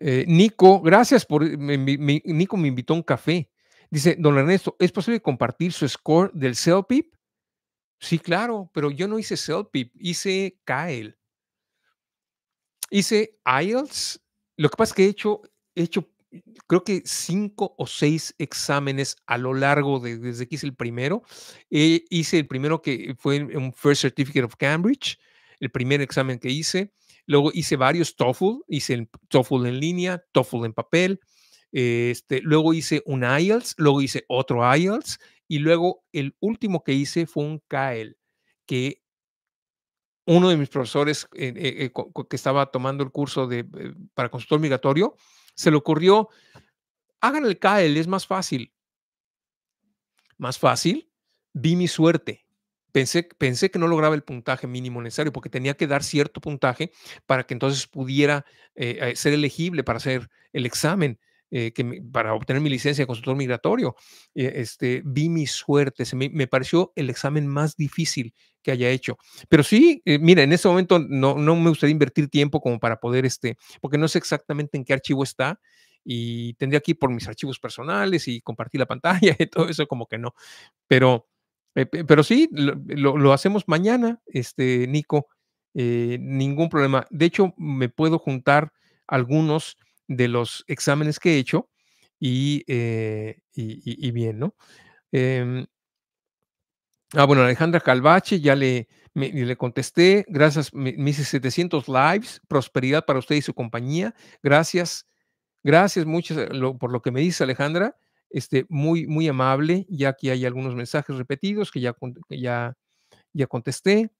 Eh, Nico, gracias por, Nico me invitó a un café. Dice, don Ernesto, ¿es posible compartir su score del PIP? Sí, claro, pero yo no hice Pip, hice Kyle. Hice IELTS. Lo que pasa es que he hecho, he hecho creo que cinco o seis exámenes a lo largo de, desde que hice el primero. Eh, hice el primero que fue un First Certificate of Cambridge, el primer examen que hice. Luego hice varios TOEFL, hice el TOEFL en línea, TOEFL en papel. Este, luego hice un IELTS, luego hice otro IELTS y luego el último que hice fue un CAEL, que uno de mis profesores eh, eh, que estaba tomando el curso de, para consultor migratorio, se le ocurrió, hagan el CAEL, es más fácil. Más fácil, vi mi suerte. Pensé, pensé que no lograba el puntaje mínimo necesario porque tenía que dar cierto puntaje para que entonces pudiera eh, eh, ser elegible para hacer el examen. Eh, que para obtener mi licencia de consultor migratorio, este, vi mi suerte, se me, me, pareció el examen más difícil que haya hecho. Pero sí, eh, mira, en ese momento no, me gustaría invertir tiempo como para poder, este, porque no sé exactamente en qué archivo está y tendría que ir por mis archivos personales y compartir la pantalla y todo eso, como que no. Pero, eh, pero sí, lo, hacemos mañana, este, Nico, eh, ningún problema. De hecho, me puedo juntar algunos de los exámenes que he hecho y, bien, ¿no? Em, Ah, bueno, Alejandra Calvache, ya le, le contesté. Gracias, mis 700 lives. Prosperidad para usted y su compañía. Gracias, gracias muchas eh, por lo que me dice Alejandra. Este, muy, muy amable, ya que hay algunos mensajes repetidos que ya, ya, ya contesté.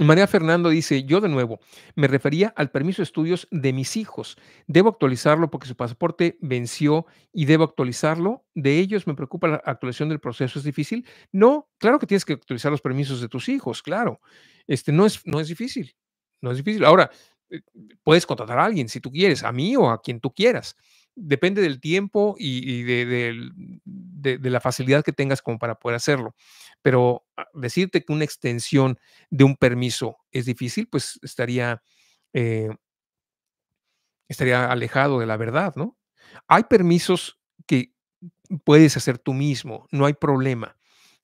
María Fernando dice, yo de nuevo, me refería al permiso de estudios de mis hijos. Debo actualizarlo porque su pasaporte venció y debo actualizarlo. De ellos me preocupa la actualización del proceso. ¿Es difícil? No, claro que tienes que actualizar los permisos de tus hijos, claro. Este, no, es, no es difícil, no es difícil. Ahora, eh, puedes contratar a alguien si tú quieres, a mí o a quien tú quieras depende del tiempo y, de, la facilidad que tengas como para poder hacerlo. Pero ah, decirte que una extensión de un permiso es difícil, pues estaría, eh, estaría alejado de la verdad, ¿no? Hay permisos que puedes hacer tú mismo, no hay problema.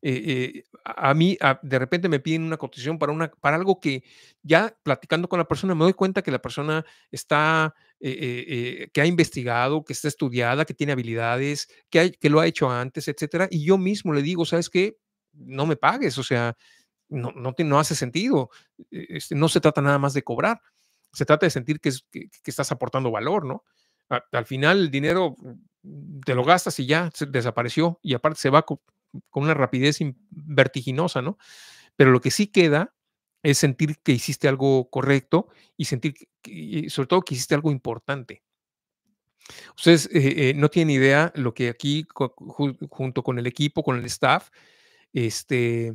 Eh, eh, a mí de repente me piden una cotización para, una, para algo que ya platicando con la persona me doy cuenta que la persona está, eh, que ha investigado, que está estudiada, que tiene habilidades, que, que lo ha hecho antes, etcétera. Y yo mismo le digo, ¿sabes qué? No me pagues, o sea, no, no, hace sentido. Este, no se trata nada más de cobrar, se trata de sentir que, estás aportando valor, ¿no? al final el dinero mm, te lo gastas y ya desapareció y aparte se va con una rapidez vertiginosa, ¿no? Pero lo que sí queda es sentir que hiciste algo correcto y sentir, sobre todo, que hiciste algo importante. Ustedes eh, eh, no tienen idea lo que aquí, junto con el equipo, con el staff, este,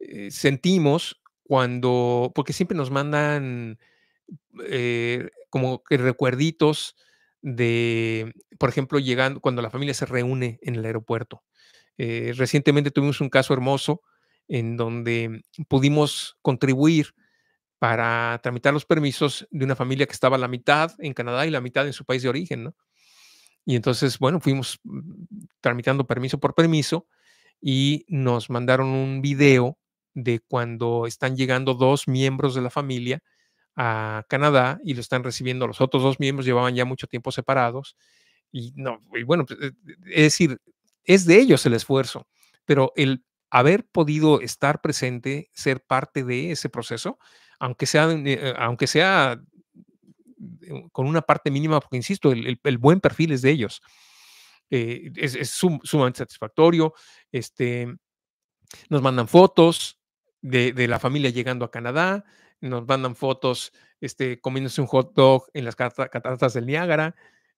eh, sentimos cuando, porque siempre nos mandan como recuerditos de, por ejemplo, llegando, cuando la familia se reúne en el aeropuerto. Eh, recientemente tuvimos un caso hermoso en donde pudimos contribuir para tramitar los permisos de una familia que estaba la mitad en Canadá y la mitad en su país de origen, Y entonces, bueno, fuimos mm, tramitando permiso por permiso y nos mandaron un video de cuando están llegando dos miembros de la familia a Canadá y lo están recibiendo los otros dos miembros, llevaban ya mucho tiempo separados. Y, no, y bueno, pues, eh, es decir, es de ellos el esfuerzo, pero el haber podido estar presente, ser parte de ese proceso, aunque sea, eh, aunque sea con una parte mínima, porque insisto, el, buen perfil es de ellos. Eh, es, sumamente satisfactorio. Este, nos mandan fotos de, la familia llegando a Canadá, nos mandan fotos este, comiéndose un hot dog en las cataratas del Niágara,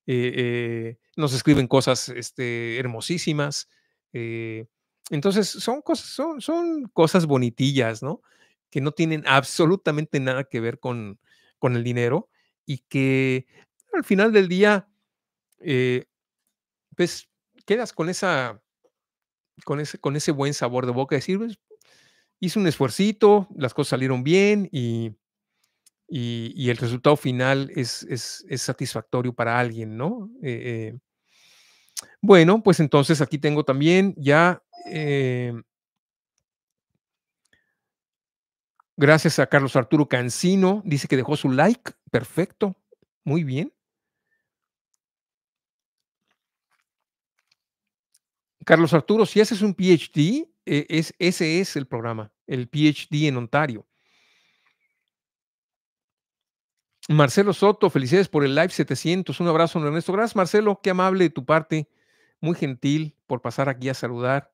eh, eh, nos escriben cosas este, hermosísimas. Eh, entonces, son cosas, son, son cosas bonitillas, ¿no? Que no tienen absolutamente nada que ver con, con el dinero y que al final del día, pues quedas con esa, con ese, con ese buen sabor de boca, decir, pues, hice un esfuercito, las cosas salieron bien y, y, el resultado final es, satisfactorio para alguien, ¿no? Eh, eh, bueno, pues entonces aquí tengo también ya... Eh, gracias a Carlos Arturo Cancino, dice que dejó su like, perfecto, muy bien. Carlos Arturo, si haces un PhD, ese es el programa, el PhD en Ontario. Marcelo Soto, felicidades por el Live 700. Un abrazo, Ernesto. Gracias, Marcelo. Qué amable de tu parte. Muy gentil por pasar aquí a saludar.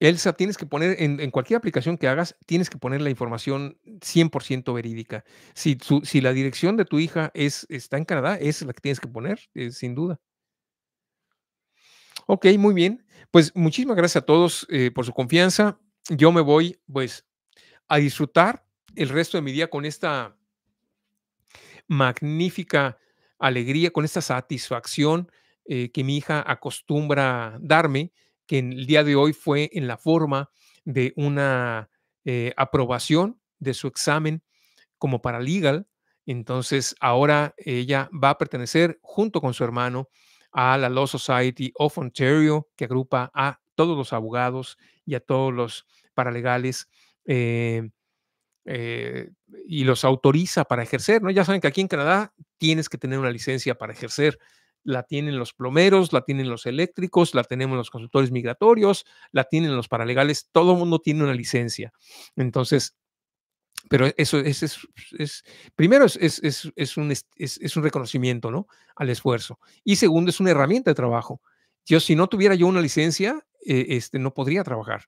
Elsa, tienes que poner, en, cualquier aplicación que hagas, tienes que poner la información 100% verídica. Si, si, la dirección de tu hija es, está en Canadá, es la que tienes que poner, eh, sin duda. Ok, muy bien. Pues muchísimas gracias a todos eh, por su confianza. Yo me voy, pues, a disfrutar el resto de mi día con esta magnífica alegría, con esta satisfacción eh, que mi hija acostumbra darme, que el día de hoy fue en la forma de una eh, aprobación de su examen como paralegal. Entonces ahora ella va a pertenecer junto con su hermano a la Law Society of Ontario, que agrupa a todos los abogados y a todos los paralegales eh, eh, y los autoriza para ejercer, ¿no? Ya saben que aquí en Canadá tienes que tener una licencia para ejercer. La tienen los plomeros, la tienen los eléctricos, la tenemos los consultores migratorios, la tienen los paralegales, todo el mundo tiene una licencia. Entonces, pero eso es, primero es, es un, reconocimiento, ¿no? Al esfuerzo. Y segundo, es una herramienta de trabajo. Yo, si no tuviera yo una licencia, eh, este, no podría trabajar.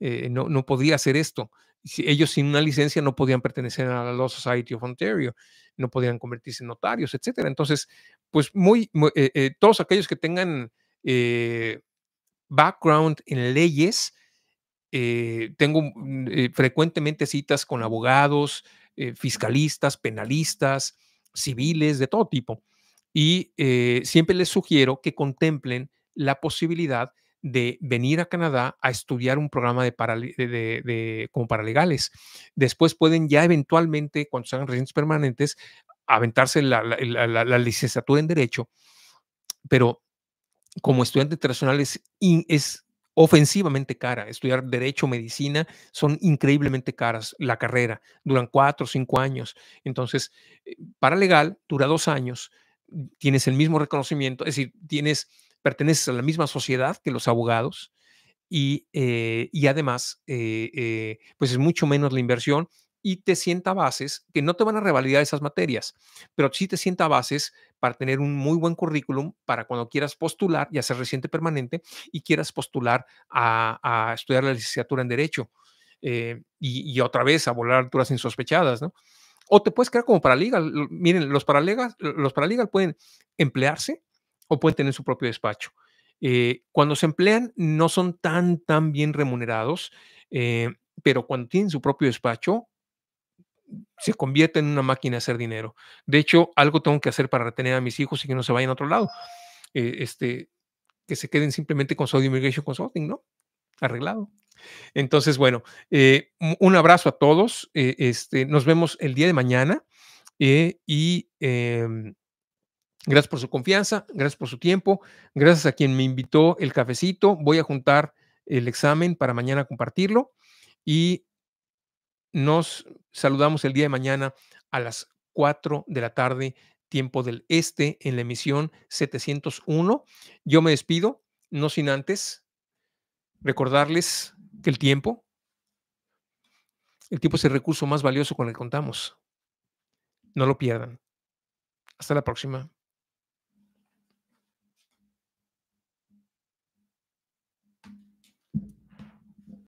Eh, no, no podía hacer esto. Ellos sin una licencia no podían pertenecer a la Law Society of Ontario, no podían convertirse en notarios, etc. Entonces, pues muy, eh, eh, todos aquellos que tengan background en leyes, tengo mm, frecuentemente citas con abogados, fiscalistas, penalistas, civiles, de todo tipo. Y siempre les sugiero que contemplen la posibilidad de venir a Canadá a estudiar un programa de, para, de, como paralegales. Después pueden ya eventualmente, cuando sean residentes permanentes, aventarse la, licenciatura en Derecho, pero como estudiante internacional es, ofensivamente cara. Estudiar derecho, medicina son increíblemente caras la carrera, duran cuatro o cinco años. Entonces, eh, paralegal dura dos años, tienes el mismo reconocimiento, es decir, tienes perteneces a la misma sociedad que los abogados y, eh, además, eh, eh, pues es mucho menos la inversión y te sienta bases que no te van a revalidar esas materias, pero sí te sienta bases para tener un muy buen currículum para cuando quieras postular, ya sea reciente permanente, y quieras postular a, estudiar la licenciatura en Derecho y, otra vez a volar alturas insospechadas, ¿no? O te puedes crear como paralegal. Miren, los paralegas los paralegal pueden emplearse o pueden tener su propio despacho. Eh, cuando se emplean no son tan, tan bien remunerados, eh, pero cuando tienen su propio despacho, se convierte en una máquina de hacer dinero. De hecho, algo tengo que hacer para retener a mis hijos y que no se vayan a otro lado. Eh, este, que se queden simplemente con Saudi Immigration Consulting, ¿no? Arreglado. Entonces, bueno, un abrazo a todos. este, nos vemos el día de mañana y em, Gracias por su confianza, gracias por su tiempo, gracias a quien me invitó el cafecito. Voy a juntar el examen para mañana compartirlo y nos saludamos el día de mañana a las 4 de la tarde, tiempo del este, en la emisión 701. Yo me despido, no sin antes recordarles que el tiempo, el tiempo es el recurso más valioso con el que contamos. No lo pierdan. Hasta la próxima.